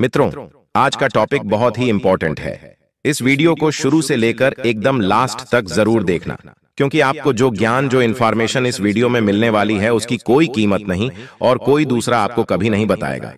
मित्रों आज का टॉपिक बहुत ही इंपॉर्टेंट है इस वीडियो को शुरू से लेकर एकदम लास्ट तक जरूर देखना क्योंकि आपको जो ज्ञान जो इन्फॉर्मेशन इस वीडियो में मिलने वाली है उसकी कोई कीमत नहीं और कोई दूसरा आपको कभी नहीं बताएगा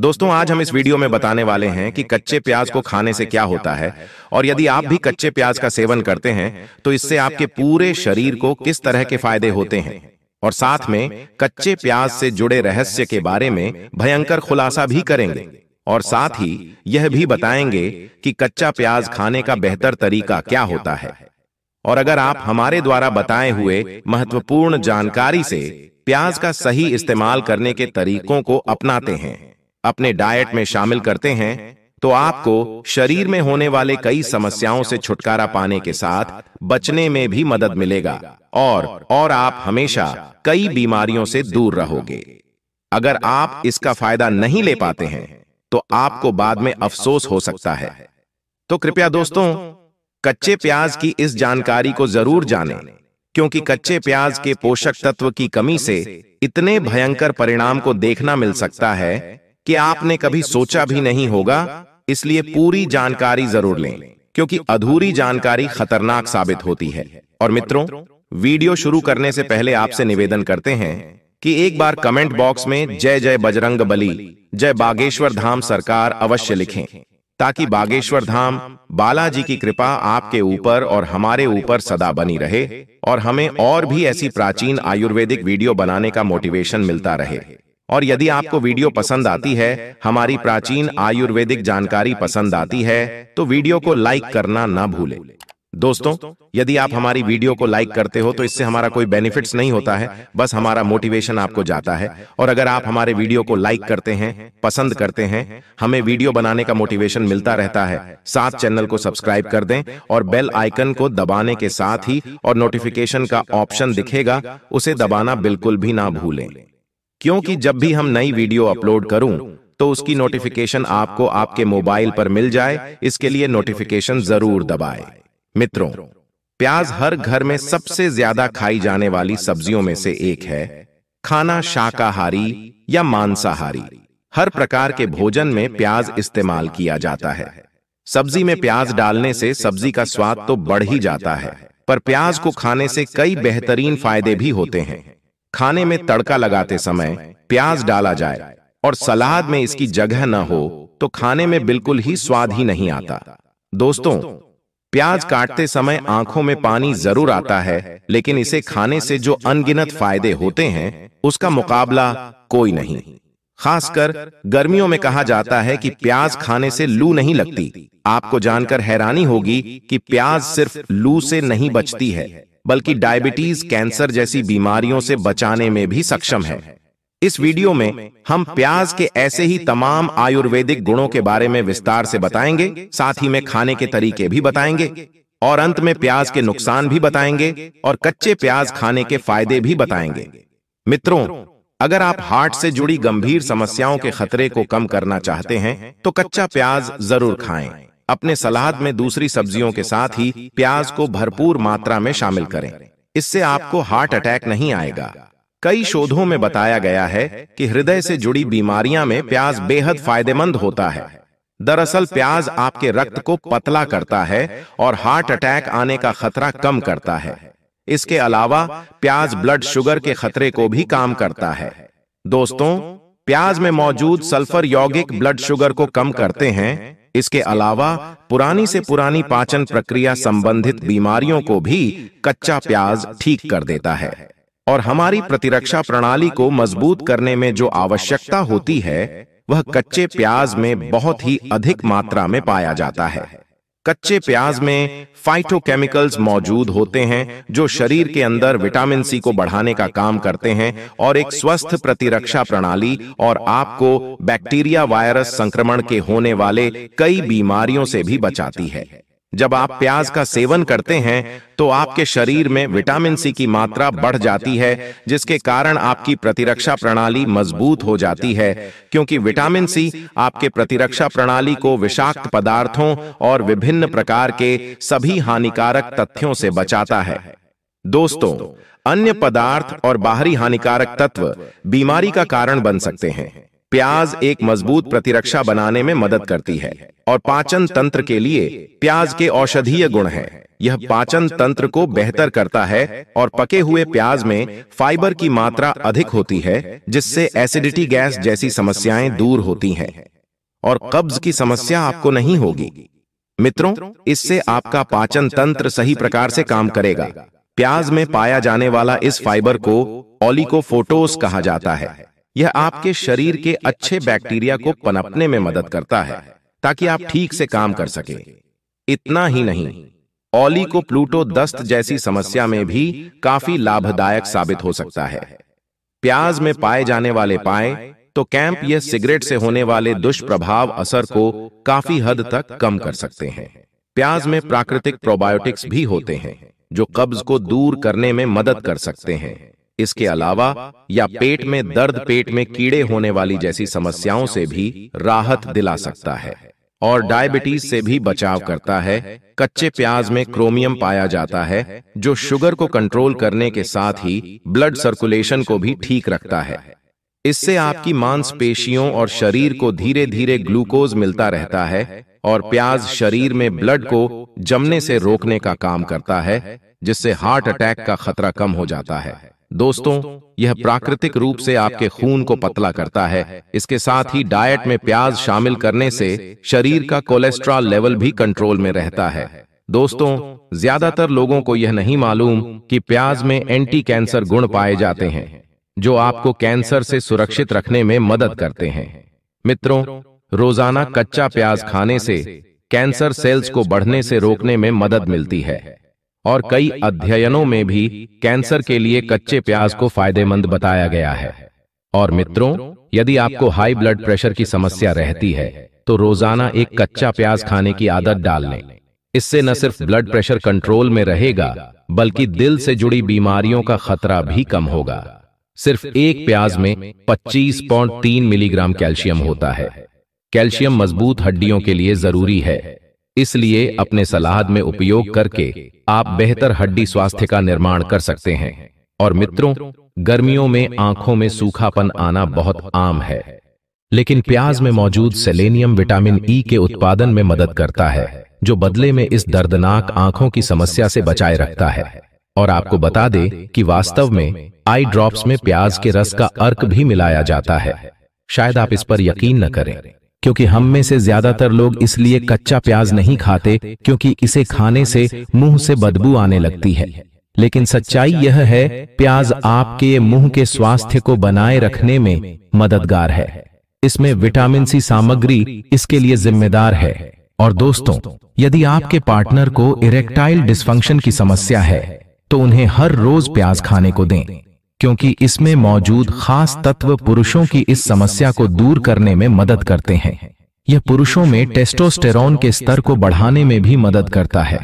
दोस्तों आज हम इस वीडियो में बताने वाले हैं कि कच्चे प्याज को खाने से क्या होता है और यदि आप भी कच्चे प्याज का सेवन करते हैं तो इससे आपके पूरे शरीर को किस तरह के फायदे होते हैं और साथ में कच्चे प्याज से जुड़े रहस्य के बारे में भयंकर खुलासा भी करेंगे और साथ ही यह भी बताएंगे कि कच्चा प्याज खाने का बेहतर तरीका क्या होता है और अगर आप हमारे द्वारा बताए हुए महत्वपूर्ण जानकारी से प्याज का सही इस्तेमाल करने के तरीकों को अपनाते हैं अपने डाइट में शामिल करते हैं तो, तो आपको शरीर में होने वाले कई समस्याओं से छुटकारा पाने के साथ बचने में भी मदद मिलेगा और और आप हमेशा कई बीमारियों से दूर रहोगे अगर आप इसका फायदा नहीं ले पाते हैं तो, तो आपको बाद में अफसोस हो सकता है तो, तो कृपया दोस्तों कच्चे प्याज की इस जानकारी को जरूर जानें क्योंकि कच्चे प्याज के पोषक तत्व की कमी से इतने भयंकर परिणाम को देखना मिल सकता है कि आपने कभी सोचा भी नहीं होगा इसलिए पूरी जानकारी जरूर लें क्योंकि अधूरी जानकारी खतरनाक साबित होती है और मित्रों वीडियो शुरू करने से पहले आपसे निवेदन करते हैं कि एक बार कमेंट बॉक्स में जय जय बजरंग बली जय बागेश्वर धाम सरकार अवश्य लिखें ताकि बागेश्वर धाम बालाजी की कृपा आपके ऊपर और हमारे ऊपर सदा बनी रहे और हमें और भी ऐसी प्राचीन आयुर्वेदिक वीडियो बनाने का मोटिवेशन मिलता रहे और यदि आपको वीडियो पसंद आती है हमारी प्राचीन आयुर्वेदिक जानकारी पसंद आती है तो वीडियो को लाइक करना ना भूलें दोस्तों यदि आप हमारी वीडियो को लाइक करते हो तो इससे हमारा कोई बेनिफिट्स नहीं होता है बस हमारा मोटिवेशन आपको जाता है और अगर आप हमारे वीडियो को लाइक करते हैं पसंद करते हैं हमें वीडियो बनाने का मोटिवेशन मिलता रहता है साथ चैनल को सब्सक्राइब कर दें और बेल आइकन को दबाने के साथ ही और नोटिफिकेशन का ऑप्शन दिखेगा उसे दबाना बिल्कुल भी ना भूलें क्योंकि जब भी हम नई वीडियो अपलोड करूं तो उसकी नोटिफिकेशन आपको आपके मोबाइल पर मिल जाए इसके लिए नोटिफिकेशन जरूर दबाएं। मित्रों प्याज हर घर में सबसे ज्यादा खाई जाने वाली सब्जियों में से एक है खाना शाकाहारी या मांसाहारी हर प्रकार के भोजन में प्याज इस्तेमाल किया जाता है सब्जी में प्याज डालने से सब्जी का स्वाद तो बढ़ ही जाता है पर प्याज को खाने से कई बेहतरीन फायदे भी होते हैं खाने में तड़का लगाते समय प्याज डाला जाए और सलाद में इसकी जगह न हो तो खाने में बिल्कुल ही स्वाद ही नहीं आता दोस्तों प्याज काटते समय आंखों में पानी जरूर आता है लेकिन इसे खाने से जो अनगिनत फायदे होते हैं उसका मुकाबला कोई नहीं खासकर गर्मियों में कहा जाता है कि प्याज खाने से लू नहीं लगती आपको जानकर हैरानी होगी कि प्याज सिर्फ लू से नहीं बचती है बल्कि डायबिटीज कैंसर जैसी बीमारियों से बचाने में भी सक्षम है इस वीडियो में हम प्याज के ऐसे ही तमाम आयुर्वेदिक गुणों के बारे में विस्तार से बताएंगे साथ ही में खाने के तरीके भी बताएंगे और अंत में प्याज के नुकसान भी बताएंगे और कच्चे प्याज खाने के फायदे भी बताएंगे मित्रों अगर आप हार्ट से जुड़ी गंभीर समस्याओं के खतरे को कम करना चाहते हैं तो, तो कच्चा प्याज जरूर खाएं अपने सलाद में दूसरी सब्जियों के साथ ही प्याज को भरपूर मात्रा में शामिल करें इससे आपको हार्ट अटैक नहीं आएगा कई शोधों में बताया गया है कि हृदय से जुड़ी बीमारियां में प्याज बेहद फायदेमंद होता है दरअसल प्याज आपके रक्त को पतला करता है और हार्ट अटैक आने का खतरा कम करता है इसके अलावा प्याज ब्लड शुगर के खतरे को भी काम करता है दोस्तों प्याज में मौजूद सल्फर यौगिक ब्लड शुगर को कम करते हैं इसके अलावा पुरानी से पुरानी पाचन प्रक्रिया संबंधित बीमारियों को भी कच्चा प्याज ठीक कर देता है और हमारी प्रतिरक्षा प्रणाली को मजबूत करने में जो आवश्यकता होती है वह कच्चे प्याज में बहुत ही अधिक मात्रा में पाया जाता है कच्चे प्याज में फाइटोकेमिकल्स मौजूद होते हैं जो शरीर के अंदर विटामिन सी को बढ़ाने का काम करते हैं और एक स्वस्थ प्रतिरक्षा प्रणाली और आपको बैक्टीरिया वायरस संक्रमण के होने वाले कई बीमारियों से भी बचाती है जब आप प्याज का सेवन करते हैं तो आपके शरीर में विटामिन सी की मात्रा बढ़ जाती है जिसके कारण आपकी प्रतिरक्षा प्रणाली मजबूत हो जाती है क्योंकि विटामिन सी आपके प्रतिरक्षा प्रणाली को विषाक्त पदार्थों और विभिन्न प्रकार के सभी हानिकारक तथ्यों से बचाता है दोस्तों अन्य पदार्थ और बाहरी हानिकारक तत्व बीमारी का कारण बन सकते हैं प्याज एक मजबूत प्रतिरक्षा बनाने में मदद करती है और पाचन तंत्र के लिए प्याज के औषधीय गुण हैं। यह पाचन तंत्र को बेहतर करता है और पके हुए प्याज में फाइबर की मात्रा अधिक होती है जिससे एसिडिटी गैस जैसी समस्याएं दूर होती हैं और कब्ज की समस्या आपको नहीं होगी मित्रों इससे आपका पाचन तंत्र सही प्रकार से काम करेगा प्याज में पाया जाने वाला इस फाइबर को ओलिकोफोटोस कहा जाता है यह आपके शरीर के अच्छे बैक्टीरिया को पनपने में मदद करता है ताकि आप ठीक से काम कर सके इतना ही नहीं ओली को प्लूटो दस्त जैसी समस्या में भी काफी लाभदायक साबित हो सकता है प्याज में पाए जाने वाले पाए तो, तो कैंप यह सिगरेट से होने वाले दुष्प्रभाव असर को काफी हद तक कम कर सकते हैं प्याज में प्राकृतिक प्रोबायोटिक्स भी होते हैं जो कब्ज को दूर करने में मदद कर सकते हैं इसके अलावा या पेट में दर्द पेट में कीड़े होने वाली जैसी समस्याओं से भी राहत दिला सकता है और डायबिटीज से भी बचाव करता है कच्चे प्याज में क्रोमियम पाया जाता है जो शुगर को कंट्रोल करने के साथ ही ब्लड सर्कुलेशन को भी ठीक रखता है इससे आपकी मांसपेशियों और शरीर को धीरे धीरे ग्लूकोज मिलता रहता है और प्याज शरीर में ब्लड को जमने से रोकने का काम करता है जिससे हार्ट अटैक का खतरा कम हो जाता है दोस्तों यह प्राकृतिक रूप से आपके खून को पतला करता है इसके साथ ही डाइट में प्याज शामिल करने से शरीर का कोलेस्ट्रॉल लेवल भी कंट्रोल में रहता है दोस्तों ज्यादातर लोगों को यह नहीं मालूम कि प्याज में एंटी कैंसर गुण पाए जाते हैं जो आपको कैंसर से सुरक्षित रखने में मदद करते हैं मित्रों रोजाना कच्चा प्याज खाने से कैंसर सेल्स को बढ़ने से रोकने में मदद मिलती है और कई अध्ययनों में भी कैंसर के लिए कच्चे प्याज को फायदेमंद बताया गया है और मित्रों यदि आपको हाई ब्लड प्रेशर की समस्या रहती है तो रोजाना एक कच्चा प्याज खाने की आदत डाल लें इससे न सिर्फ ब्लड प्रेशर कंट्रोल में रहेगा बल्कि दिल से जुड़ी बीमारियों का खतरा भी कम होगा सिर्फ एक प्याज में 25.3 मिलीग्राम कैल्शियम होता है कैल्शियम मजबूत हड्डियों के लिए जरूरी है इसलिए अपने सलाद में उपयोग करके आप बेहतर हड्डी स्वास्थ्य का निर्माण कर सकते हैं और मित्रों गर्मियों में आंखों में सूखापन आना बहुत आम है लेकिन प्याज में मौजूद सेलेनियम विटामिन ई के उत्पादन में मदद करता है जो बदले में इस दर्दनाक आंखों की समस्या से बचाए रखता है और आपको बता दे कि वास्तव में आई ड्रॉप्स में प्याज के रस का अर्क भी मिलाया जाता है शायद आप इस पर यकीन न करें क्योंकि हम में से ज्यादातर लोग इसलिए कच्चा प्याज नहीं खाते क्योंकि इसे खाने से मुंह से बदबू आने लगती है लेकिन सच्चाई यह है प्याज आपके मुंह के स्वास्थ्य को बनाए रखने में मददगार है इसमें विटामिन सी सामग्री इसके लिए जिम्मेदार है और दोस्तों यदि आपके पार्टनर को इरेक्टाइल डिस्फंक्शन की समस्या है तो उन्हें हर रोज प्याज खाने को दें क्योंकि इसमें मौजूद खास तत्व पुरुषों की इस समस्या को दूर करने में मदद करते हैं यह पुरुषों में टेस्टोस्टेरोन के स्तर को बढ़ाने में भी मदद करता है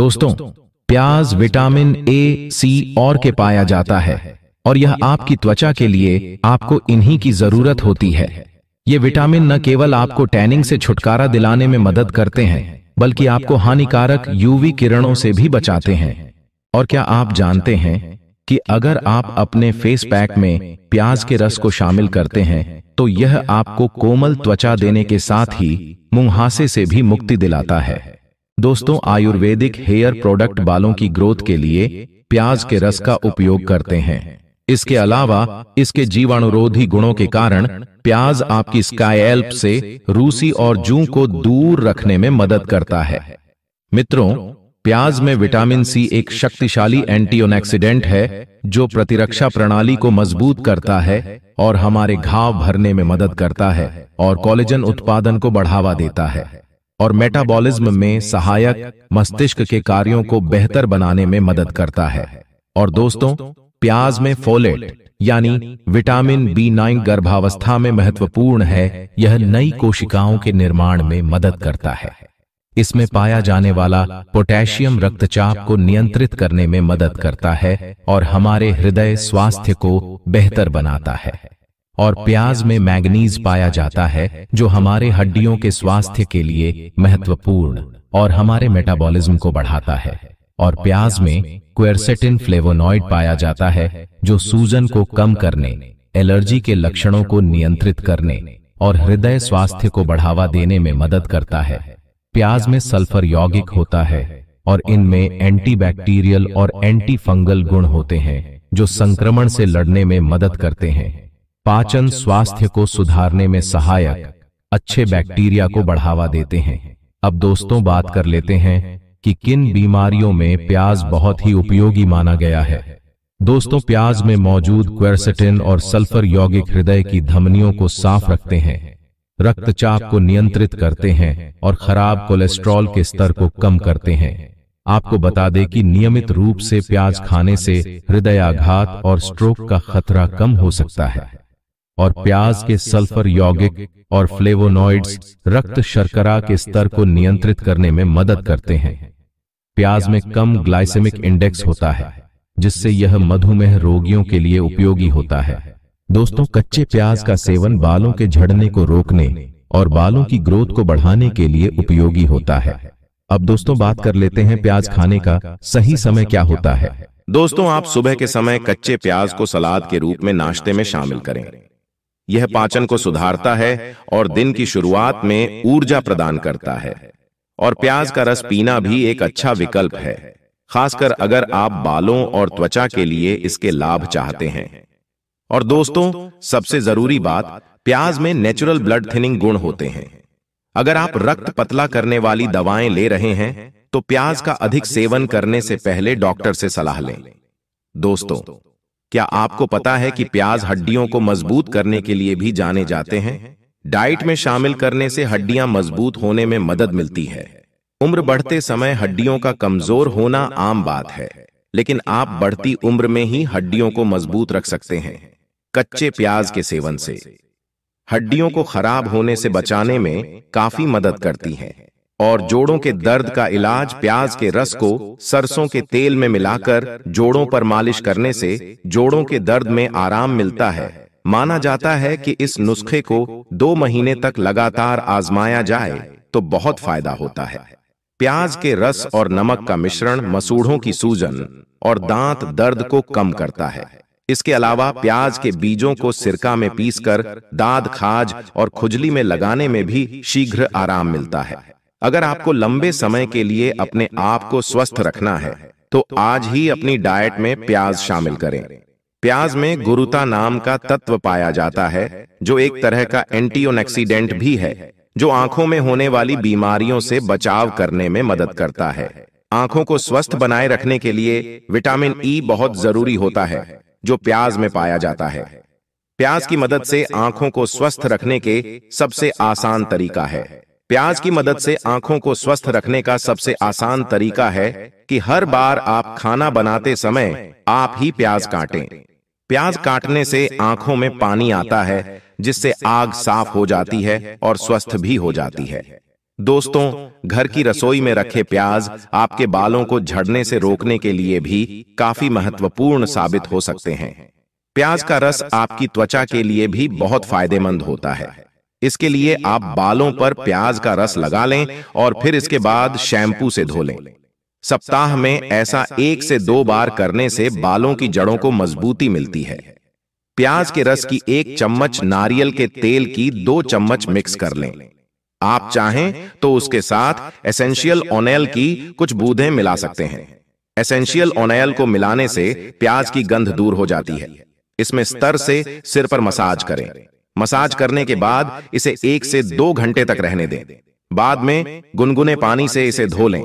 दोस्तों प्याज विटामिन ए सी और के पाया जाता है और यह आपकी त्वचा के लिए आपको इन्हीं की जरूरत होती है ये विटामिन न केवल आपको टैनिंग से छुटकारा दिलाने में मदद करते हैं बल्कि आपको हानिकारक यूवी किरणों से भी बचाते हैं और क्या आप जानते हैं कि अगर आप अपने फेस पैक में प्याज के रस को शामिल करते हैं तो, तो यह आपको कोमल त्वचा देने के साथ ही मुंहासे से भी मुक्ति दिलाता है दोस्तों आयुर्वेदिक हेयर प्रोडक्ट बालों की ग्रोथ के लिए प्याज के रस का उपयोग करते हैं इसके अलावा इसके जीवाणुरोधी गुणों के कारण प्याज आपकी स्कायल्प से रूसी और जू को दूर रखने में मदद करता है मित्रों प्याज में विटामिन सी एक शक्तिशाली एंटीओनेक्सीडेंट है जो प्रतिरक्षा प्रणाली को मजबूत करता है और हमारे घाव भरने में मदद करता है और कॉलेजन उत्पादन को बढ़ावा देता है और मेटाबॉलिज्म में सहायक मस्तिष्क के कार्यों को बेहतर बनाने में मदद करता है और दोस्तों प्याज में फोलेट यानी विटामिन बी नाइन गर्भावस्था में महत्वपूर्ण है यह नई कोशिकाओं के निर्माण में मदद करता है इसमें पाया जाने वाला पोटेशियम रक्तचाप को नियंत्रित करने में मदद करता है और हमारे हृदय स्वास्थ्य को बेहतर बनाता है और प्याज में मैग्नीज पाया जाता है जो हमारे हड्डियों के स्वास्थ्य के लिए महत्वपूर्ण और हमारे मेटाबॉलिज्म को बढ़ाता है और प्याज में क्वेरसेटिन फ्लेवोनॉइड पाया जाता है जो सूजन को कम करने एलर्जी के लक्षणों को नियंत्रित करने और हृदय स्वास्थ्य को बढ़ावा देने में मदद करता है प्याज में सल्फर यौगिक होता है और इनमें एंटीबैक्टीरियल और एंटी फंगल गुण होते हैं जो संक्रमण से लड़ने में मदद करते हैं पाचन स्वास्थ्य को सुधारने में सहायक अच्छे बैक्टीरिया को बढ़ावा देते हैं अब दोस्तों बात कर लेते हैं कि किन बीमारियों में प्याज बहुत ही उपयोगी माना गया है दोस्तों प्याज में मौजूद क्वेरसेटिन और सल्फर यौगिक हृदय की धमनियों को साफ रखते हैं रक्तचाप को नियंत्रित करते हैं और खराब कोलेस्ट्रॉल के स्तर को कम करते हैं आपको बता दें कि नियमित रूप से प्याज खाने से हृदयाघात और स्ट्रोक का खतरा कम हो सकता है और प्याज के सल्फर यौगिक और फ्लेवोनॉइड्स रक्त शर्करा के स्तर को नियंत्रित करने में मदद करते हैं प्याज में कम ग्लाइसेमिक इंडेक्स होता है जिससे यह मधुमेह रोगियों के लिए उपयोगी होता है दोस्तों कच्चे प्याज का सेवन बालों के झड़ने को रोकने और बालों की ग्रोथ को बढ़ाने के लिए उपयोगी होता है अब दोस्तों बात कर लेते हैं प्याज खाने का सही समय क्या होता है दोस्तों आप सुबह के समय कच्चे प्याज को सलाद के रूप में नाश्ते में शामिल करें यह पाचन को सुधारता है और दिन की शुरुआत में ऊर्जा प्रदान करता है और प्याज का रस पीना भी एक अच्छा, अच्छा विकल्प है खासकर अगर आप बालों और त्वचा के लिए इसके लाभ चाहते हैं और दोस्तों सबसे जरूरी बात प्याज में नेचुरल ब्लड थिनिंग गुण होते हैं अगर आप रक्त पतला करने वाली दवाएं ले रहे हैं तो प्याज का अधिक सेवन करने से पहले डॉक्टर से सलाह लें दोस्तों क्या आपको पता है कि प्याज हड्डियों को मजबूत करने के लिए भी जाने जाते हैं डाइट में शामिल करने से हड्डियां मजबूत होने में मदद मिलती है उम्र बढ़ते समय हड्डियों का कमजोर होना आम बात है लेकिन आप बढ़ती उम्र में ही हड्डियों को मजबूत रख सकते हैं कच्चे प्याज के सेवन से हड्डियों को खराब होने से बचाने में काफी मदद करती है और जोड़ों के दर्द का इलाज प्याज के रस को सरसों के तेल में मिलाकर जोड़ों पर मालिश करने से जोड़ों के दर्द में आराम मिलता है माना जाता है कि इस नुस्खे को दो महीने तक लगातार आजमाया जाए तो, तो बहुत फायदा होता है प्याज के रस और नमक का मिश्रण मसूढ़ों की सूजन और दांत दर्द को कम करता है इसके अलावा प्याज के बीजों को सिरका में पीसकर दाद खाज और खुजली में लगाने में भी शीघ्र आराम मिलता है अगर आपको लंबे समय के लिए अपने आप को स्वस्थ रखना है तो आज ही अपनी डाइट में प्याज शामिल करें प्याज में गुरुता नाम का तत्व पाया जाता है जो एक तरह का एंटीओनेक्सीडेंट भी है जो आंखों में होने वाली बीमारियों से बचाव करने में मदद करता है आंखों को स्वस्थ बनाए रखने के लिए विटामिन ई e बहुत जरूरी होता है जो प्याज में पाया जाता है प्याज की मदद से आंखों को स्वस्थ रखने के सबसे आसान तरीका है प्याज की मदद से आंखों को स्वस्थ रखने का सबसे आसान तरीका है कि हर बार आप खाना बनाते समय आप ही प्याज काटें प्याज काटने से आंखों में पानी आता है जिससे आग साफ हो जाती है और स्वस्थ भी हो जाती है दोस्तों घर की रसोई में रखे प्याज आपके बालों को झड़ने से रोकने के लिए भी काफी महत्वपूर्ण साबित हो सकते हैं प्याज का रस आपकी त्वचा के लिए भी बहुत फायदेमंद होता है इसके लिए आप बालों पर प्याज का रस लगा लें और फिर इसके बाद शैम्पू से धो लें सप्ताह में ऐसा एक से दो बार करने से बालों की जड़ों को मजबूती मिलती है प्याज के रस की एक चम्मच नारियल के तेल की दो चम्मच मिक्स कर लें आप चाहें तो उसके साथ एसेंशियल ओनेल की कुछ बूंदें मिला सकते हैं एसेंशियल ओनेल को मिलाने से प्याज की गंध दूर हो जाती है इसमें स्तर से सिर पर मसाज करें मसाज करने के बाद इसे एक से दो घंटे तक रहने दें बाद में गुनगुने पानी से इसे धो लें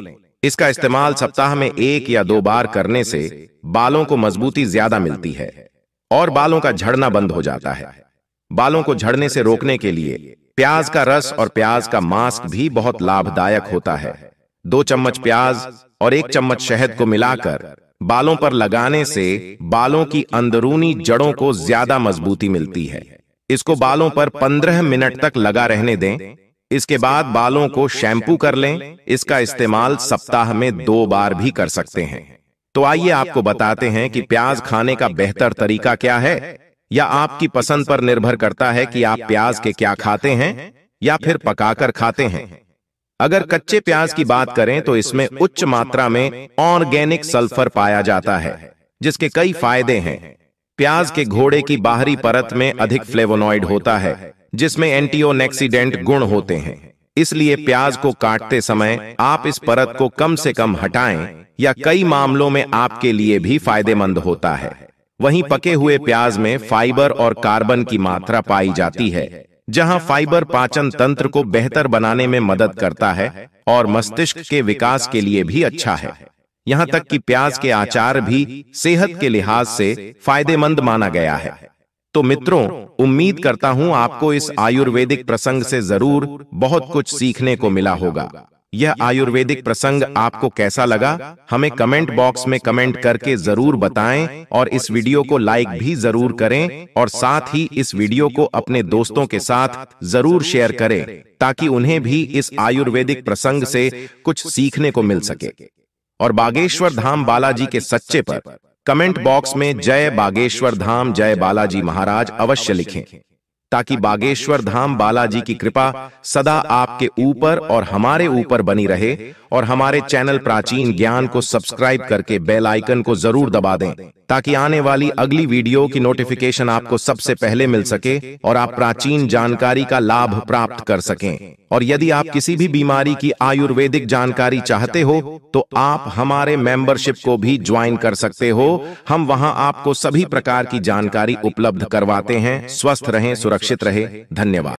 इसका इस्तेमाल सप्ताह में एक या दो बार करने से बालों को मजबूती ज्यादा मिलती है और बालों का झड़ना बंद हो जाता है बालों को झड़ने से रोकने के लिए प्याज का रस और प्याज का मास्क भी बहुत लाभदायक होता है दो चम्मच प्याज और एक चम्मच शहद को मिलाकर बालों पर लगाने से बालों की अंदरूनी जड़ों को ज्यादा मजबूती मिलती है इसको बालों पर 15 मिनट तक लगा रहने दें इसके बाद बालों को शैम्पू कर लें इसका इस्तेमाल सप्ताह में दो बार भी कर सकते हैं तो आइए तो आपको बताते हैं कि प्याज खाने का बेहतर तरीका क्या है या आपकी पसंद पर निर्भर करता है कि आप प्याज के क्या खाते हैं या फिर पकाकर खाते हैं अगर कच्चे प्याज की बात करें तो इसमें उच्च मात्रा में ऑर्गेनिक सल्फर पाया जाता है जिसके कई फायदे हैं प्याज के घोड़े की बाहरी परत में अधिक फ्लेवोनॉइड होता है जिसमें एंटीओनेक्सीडेंट गुण होते हैं इसलिए प्याज को काटते समय आप इस परत को कम से कम हटाएं या कई मामलों में आपके लिए भी फायदेमंद होता है वहीं पके हुए प्याज में फाइबर और कार्बन की मात्रा पाई जाती है जहां फाइबर पाचन तंत्र को बेहतर बनाने में मदद करता है और मस्तिष्क के विकास के लिए भी अच्छा है यहां तक कि प्याज के आचार भी सेहत के लिहाज से फायदेमंद माना गया है तो मित्रों उम्मीद करता हूं आपको इस आयुर्वेदिक प्रसंग से जरूर बहुत कुछ सीखने को मिला होगा यह आयुर्वेदिक प्रसंग आपको कैसा लगा हमें कमेंट बॉक्स में कमेंट करके जरूर बताएं और इस वीडियो को लाइक भी जरूर करें और साथ ही इस वीडियो को अपने दोस्तों के साथ जरूर शेयर करें ताकि उन्हें भी इस आयुर्वेदिक प्रसंग से कुछ सीखने को मिल सके और बागेश्वर धाम बालाजी के सच्चे पर कमेंट बॉक्स में जय बागेश्वर धाम जय बालाजी महाराज अवश्य लिखें ताकि बागेश्वर धाम बालाजी की कृपा सदा आपके ऊपर और हमारे ऊपर बनी रहे और हमारे चैनल प्राचीन ज्ञान को सब्सक्राइब करके बेल आइकन को जरूर दबा दें ताकि आने वाली अगली वीडियो की नोटिफिकेशन आपको सबसे पहले मिल सके और आप प्राचीन जानकारी का लाभ प्राप्त कर सकें और यदि आप किसी भी बीमारी की आयुर्वेदिक जानकारी चाहते हो तो, तो आप हमारे मेंबरशिप को भी ज्वाइन कर सकते हो हम वहां आपको सभी प्रकार की जानकारी उपलब्ध करवाते हैं स्वस्थ रहें सुरक्षित सुरक्षित रहे धन्यवाद